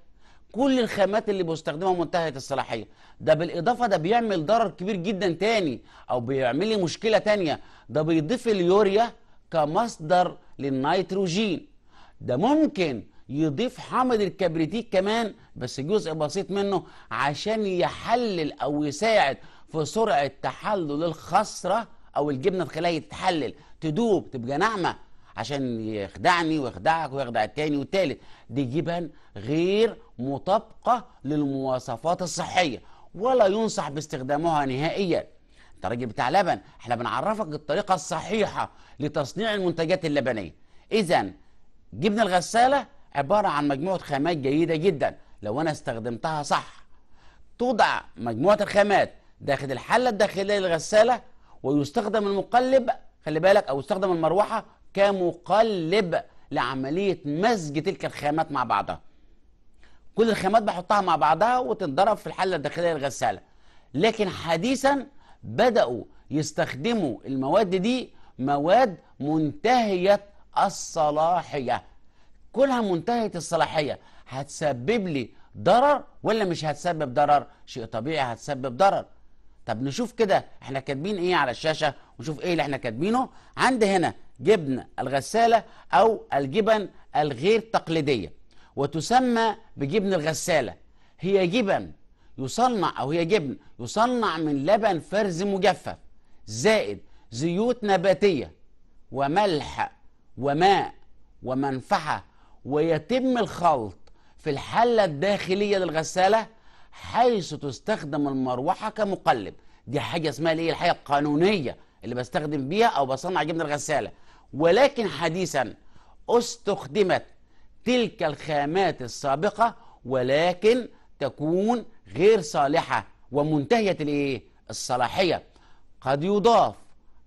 كل الخامات اللي بيستخدمها منتهيه الصلاحيه ده بالاضافه ده بيعمل ضرر كبير جدا تاني او بيعمل لي مشكله تانيه ده بيضيف اليوريا كمصدر للنيتروجين ده ممكن يضيف حامض الكبريتيك كمان بس جزء بسيط منه عشان يحلل او يساعد في سرعه تحلل الخصره او الجبنه الخليه تتحلل تدوب تبقى ناعمه عشان يخدعني ويخدعك ويخدع التاني والتالت دي جبن غير مطابقة للمواصفات الصحية ولا ينصح باستخدامها نهائيا انت راجل بتاع لبن احنا بنعرفك الطريقة الصحيحة لتصنيع المنتجات اللبنية اذا جبن الغسالة عبارة عن مجموعة خامات جيدة جدا لو انا استخدمتها صح توضع مجموعة الخامات داخل الحلة الداخلية للغسالة ويستخدم المقلب خلي بالك او يستخدم المروحة كمقلب لعملية مزج تلك الخامات مع بعضها كل الخامات بحطها مع بعضها وتنضرب في الحلة الداخلية الغسالة لكن حديثا بدأوا يستخدموا المواد دي مواد منتهية الصلاحية كلها منتهية الصلاحية هتسبب لي ضرر ولا مش هتسبب ضرر شيء طبيعي هتسبب ضرر طب نشوف كده احنا كاتبين ايه على الشاشة ونشوف ايه اللي احنا كاتبينه عند هنا جبن الغسالة أو الجبن الغير تقليدية وتسمى بجبن الغسالة هي جبن يصنع أو هي جبن يصنع من لبن فرز مجفف زائد زيوت نباتية وملح وماء ومنفعة ويتم الخلط في الحلة الداخلية للغسالة حيث تستخدم المروحة كمقلب دي حاجة اسمها ايه الحاجة القانونية اللي بستخدم بيها او بصنع جبن الغسالة ولكن حديثا استخدمت تلك الخامات السابقة ولكن تكون غير صالحة ومنتهية الايه الصلاحية قد يضاف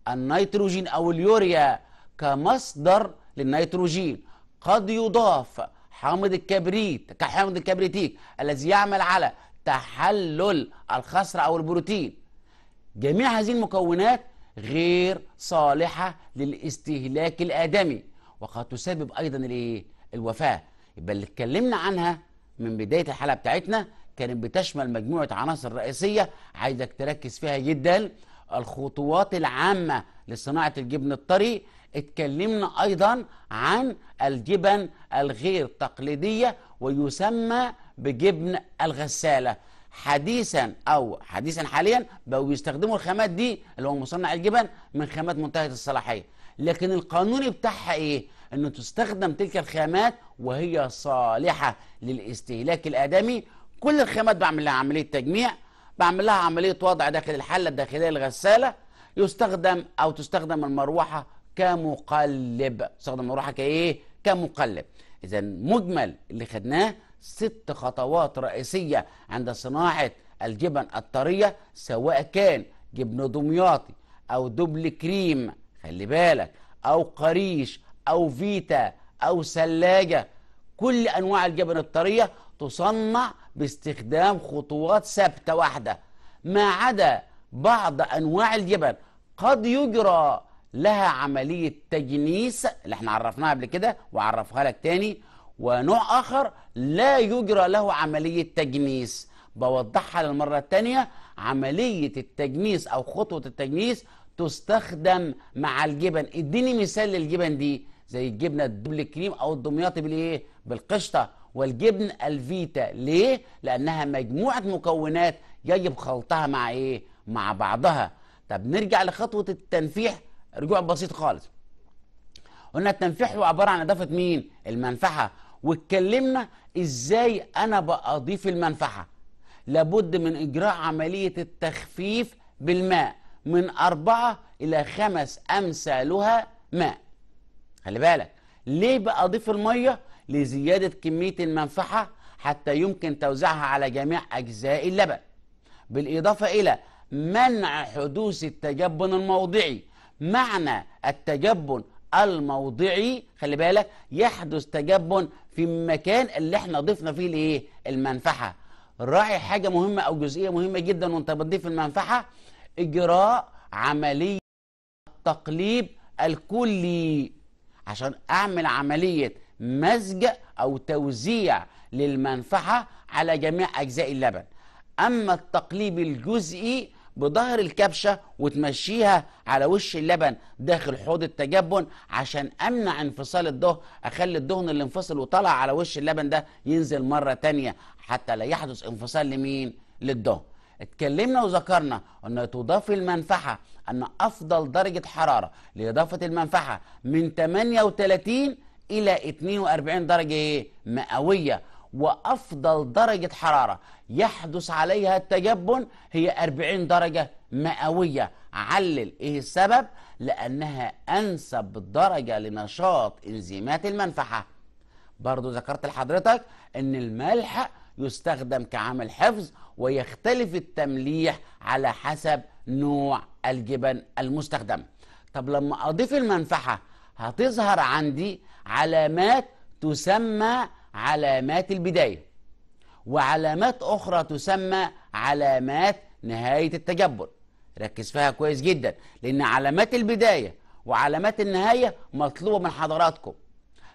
النيتروجين أو اليوريا كمصدر للنيتروجين قد يضاف حامض الكبريت كحامض الكبريتيك الذي يعمل على تحلل الخصر أو البروتين جميع هذه المكونات غير صالحة للاستهلاك الآدمي وقد تسبب أيضا الإيه؟ الوفاة يبقى اللي اتكلمنا عنها من بداية الحلقة بتاعتنا كانت بتشمل مجموعة عناصر رئيسية عايزك تركز فيها جدا الخطوات العامة لصناعة الجبن الطري اتكلمنا أيضا عن الجبن الغير تقليدية ويسمى بجبن الغسالة حديثا او حديثا حاليا بقوا بيستخدموا الخامات دي اللي هو مصنع الجبن من خامات منتهيه الصلاحيه لكن القانوني بتاعها ايه انه تستخدم تلك الخامات وهي صالحه للاستهلاك الادمي كل الخامات بعمل لها عمليه تجميع بعمل لها عمليه وضع داخل الحله الداخليه الغساله يستخدم او تستخدم المروحه كمقلب تستخدم المروحه كايه كمقلب اذا مجمل اللي خدناه ست خطوات رئيسية عند صناعة الجبن الطرية سواء كان جبن دمياطي أو دبل كريم خلي بالك أو قريش أو فيتا أو سلاجة كل أنواع الجبن الطرية تصنع باستخدام خطوات ثابتة واحدة ما عدا بعض أنواع الجبن قد يجرى لها عملية تجنيس اللي احنا عرفناها قبل كده وعرفها لك تاني ونوع آخر لا يجرى له عملية تجنيس بوضحها للمرة الثانية عملية التجنيس أو خطوة التجنيس تستخدم مع الجبن اديني مثال للجبن دي زي الجبنة الدبل كريم أو الدمياطي بالإيه؟ بالقشطة والجبن الفيتا ليه؟ لأنها مجموعة مكونات يجب خلطها مع إيه؟ مع بعضها طب نرجع لخطوة التنفيح رجوع بسيط خالص قلنا التنفيح هو عبارة عن إضافة مين؟ المنفحه واتكلمنا ازاي انا بأضيف المنفعه لابد من اجراء عمليه التخفيف بالماء من أربعة إلى خمس أمثالها ماء خلي بالك ليه بأضيف المية لزيادة كمية المنفعة حتى يمكن توزيعها على جميع أجزاء اللبن بالإضافة إلى منع حدوث التجبن الموضعي معنى التجبن الموضعي خلي بالك يحدث تجبن في المكان اللي احنا ضفنا فيه الايه المنفحه راعي حاجه مهمه او جزئيه مهمه جدا وانت بتضيف المنفحه اجراء عمليه تقليب الكلي عشان اعمل عمليه مزج او توزيع للمنفحه على جميع اجزاء اللبن اما التقليب الجزئي بظهر الكبشة وتمشيها على وش اللبن داخل حوض التجبن عشان أمنع انفصال الدهن أخلي الدهن اللي انفصل وطلع على وش اللبن ده ينزل مرة تانية حتى لا يحدث انفصال لمين؟ للدهن اتكلمنا وذكرنا أن تضاف المنفعة أن أفضل درجة حرارة لإضافة المنفعة من 38 إلى 42 درجة مئوية وأفضل درجة حرارة يحدث عليها التجبن هي 40 درجة مئوية علل إيه السبب؟ لأنها أنسب درجة لنشاط إنزيمات المنفحة برضو ذكرت لحضرتك أن الملح يستخدم كعامل حفظ ويختلف التمليح على حسب نوع الجبن المستخدم طب لما أضيف المنفحة هتظهر عندي علامات تسمى علامات البداية وعلامات أخرى تسمى علامات نهاية التجبر ركز فيها كويس جدا لأن علامات البداية وعلامات النهاية مطلوبة من حضراتكم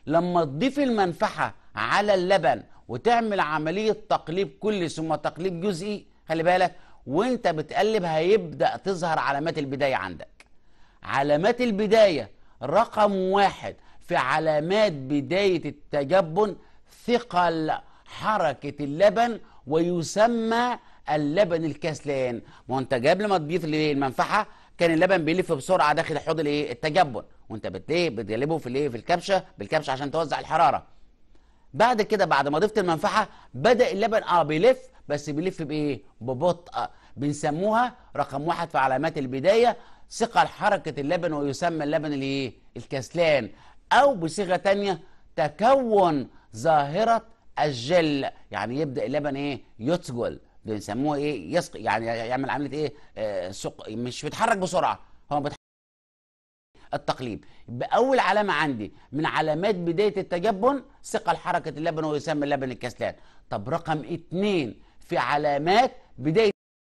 لما تضيف المنفعة على اللبن وتعمل عملية تقليب كلي ثم تقليب جزئي خلي بالك وانت بتقلب هيبدأ تظهر علامات البداية عندك علامات البداية رقم واحد في علامات بداية التجبن ثقل حركة اللبن ويسمى اللبن الكسلان ما انت جاب لما تضيف المنفعه كان اللبن بيلف بسرعه داخل حوض الايه التجبن وانت بتقلبه في الايه في الكبشه بالكبشه عشان توزع الحراره بعد كده بعد ما ضفت المنفعه بدا اللبن اه بيلف بس بيلف بايه ببطء بنسموها رقم واحد في علامات البدايه ثقة حركه اللبن ويسمى اللبن الايه الكسلان او بصيغه تانية تكون ظاهره الجل يعني يبدا اللبن ايه يثقل بنسموه ايه يسق يعني يعمل عمليه ايه آه، سق مش بيتحرك بسرعه هو بيتحرك التقليب باول علامه عندي من علامات بدايه التجبن ثقل حركه اللبن ويسمى اللبن الكسلان طب رقم اثنين في علامات بدايه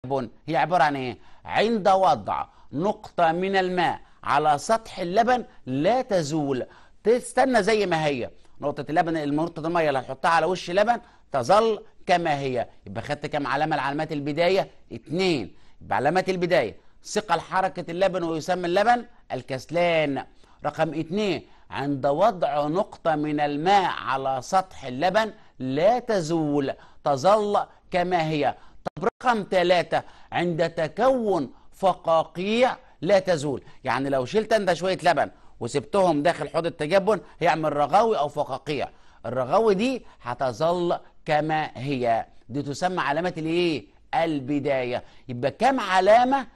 التجبن هي عباره عن ايه عند وضع نقطه من الماء على سطح اللبن لا تزول تستنى زي ما هي نقطه اللبن نقطه الميه اللي هتحطها على وش لبن تظل كما هي يبقى خدت كام علامه علامات البدايه اتنين يبقى علامات البدايه ثقه حركه اللبن ويسمى اللبن الكسلان رقم اتنين عند وضع نقطة من الماء على سطح اللبن لا تزول تظل كما هي طب رقم ثلاثة عند تكون فقاقيع لا تزول يعني لو شلت انت شوية لبن وسبتهم داخل حوض التجبن هيعمل رغاوي او فقاقيع الرغاوي دي هتظل كما هي دي تسمى علامة الايه البداية يبقى كم علامة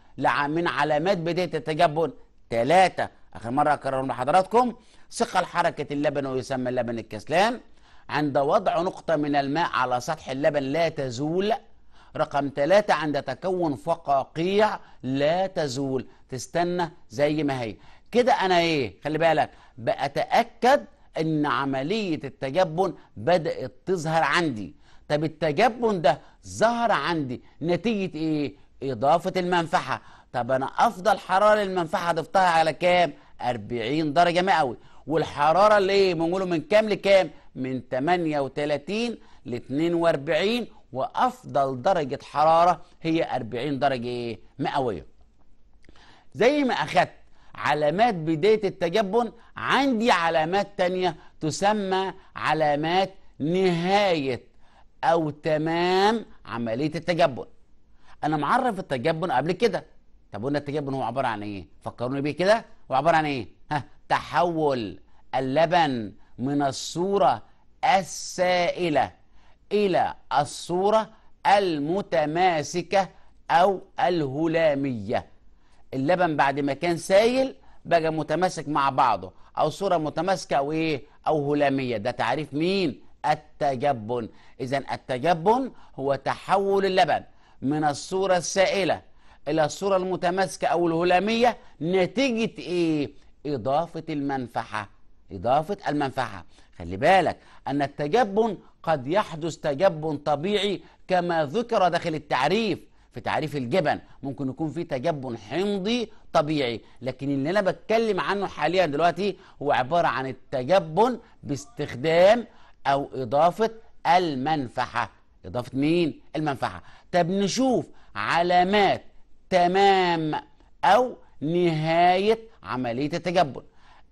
من علامات بداية التجبن ثلاثة آخر مرة أكررهم لحضراتكم ثقه حركة اللبن ويسمى اللبن الكسلان عند وضع نقطة من الماء على سطح اللبن لا تزول رقم ثلاثة عند تكون فقاقيع لا تزول تستنى زي ما هي كده انا ايه خلي بالك بأتأكد ان عملية التجبن بدأت تظهر عندي طب التجبن ده ظهر عندي نتيجة ايه اضافة المنفعة طب انا افضل حرارة المنفعة ضفتها على كام 40 درجة مئوي والحرارة اللي ايه بنقوله من كام لكام من 38 ل 42 وافضل درجة حرارة هي 40 درجة ايه مئوية زي ما اخدت علامات بداية التجبن عندي علامات تانية تسمى علامات نهاية أو تمام عملية التجبن أنا معرف التجبن قبل كده طب قلنا التجبن هو عبارة عن إيه؟ فكروني بيه كده هو عبارة عن إيه؟ ها تحول اللبن من الصورة السائلة إلى الصورة المتماسكة أو الهلامية اللبن بعد ما كان سايل بقى متماسك مع بعضه او صوره متماسكه او ايه او هلاميه ده تعريف مين التجبن اذا التجبن هو تحول اللبن من الصوره السائله الى الصوره المتماسكه او الهلاميه نتيجه ايه اضافه المنفعه اضافه المنفعه خلي بالك ان التجبن قد يحدث تجبن طبيعي كما ذكر داخل التعريف في تعريف الجبن ممكن يكون في تجبن حمضي طبيعي لكن اللي انا بتكلم عنه حاليا دلوقتي هو عباره عن التجبن باستخدام او اضافه المنفحه اضافه مين المنفحه طب نشوف علامات تمام او نهايه عمليه التجبن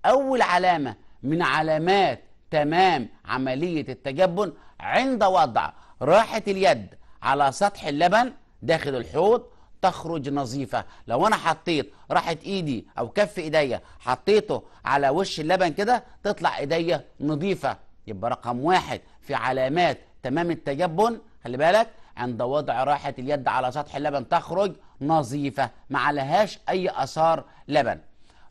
اول علامه من علامات تمام عمليه التجبن عند وضع راحه اليد على سطح اللبن داخل الحوض تخرج نظيفة لو أنا حطيت راحة إيدي أو كف إيدي حطيته على وش اللبن كده تطلع إيدي نظيفة يبقى رقم واحد في علامات تمام التجبن خلي بالك عند وضع راحة اليد على سطح اللبن تخرج نظيفة ما عليهاش أي أثار لبن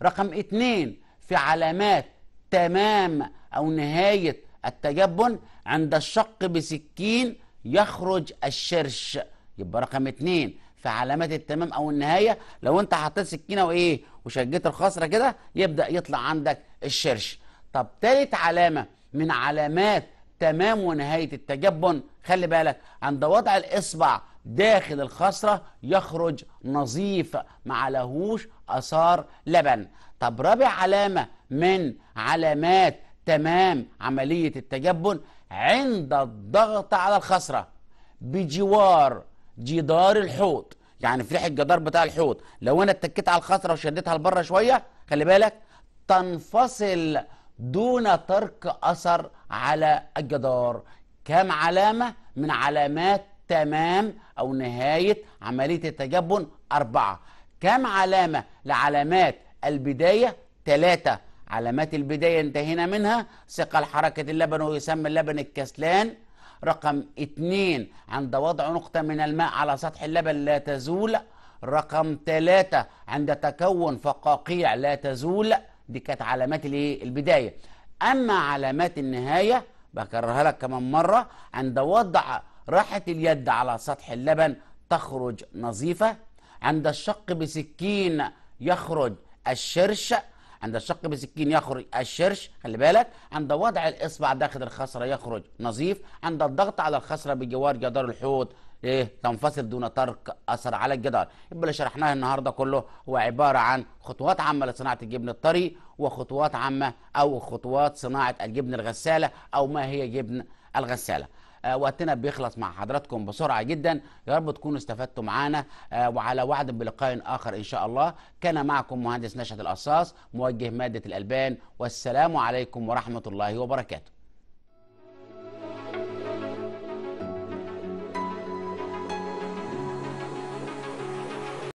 رقم اتنين في علامات تمام أو نهاية التجبن عند الشق بسكين يخرج الشرش يبقى رقم اتنين في علامات التمام او النهايه لو انت حطيت سكينه وايه وشجيت الخصره كده يبدا يطلع عندك الشرش طب تالت علامه من علامات تمام ونهايه التجبن خلي بالك عند وضع الاصبع داخل الخصره يخرج نظيف ما لهوش اثار لبن طب رابع علامه من علامات تمام عمليه التجبن عند الضغط على الخصره بجوار جدار الحوض يعني في الجدار بتاع الحوض لو انا اتكيت على الخصره وشديتها لبره شويه خلي بالك تنفصل دون ترك اثر على الجدار كام علامه من علامات تمام او نهايه عمليه التجبن اربعه كام علامه لعلامات البدايه ثلاثه علامات البدايه انتهينا منها ثقل حركه اللبن ويسمى اللبن الكسلان رقم اثنين عند وضع نقطة من الماء على سطح اللبن لا تزول رقم ثلاثة عند تكون فقاقيع لا تزول دي كانت علامات البداية أما علامات النهاية بكررها لك كمان مرة عند وضع راحة اليد على سطح اللبن تخرج نظيفة عند الشق بسكين يخرج الشرش عند الشق بسكين يخرج الشرش خلي بالك عند وضع الاصبع داخل الخصره يخرج نظيف عند الضغط على الخصره بجوار جدار الحوض ايه تنفصل دون ترك اثر على الجدار يبقى اللي شرحناه النهارده كله هو عباره عن خطوات عامه لصناعه الجبن الطري وخطوات عامه او خطوات صناعه الجبن الغساله او ما هي جبن الغساله آه، وقتنا بيخلص مع حضراتكم بسرعه جدا يا رب تكونوا استفدتوا معانا آه، وعلى وعد بلقاء اخر ان شاء الله كان معكم مهندس نشأة القصاص موجه ماده الالبان والسلام عليكم ورحمه الله وبركاته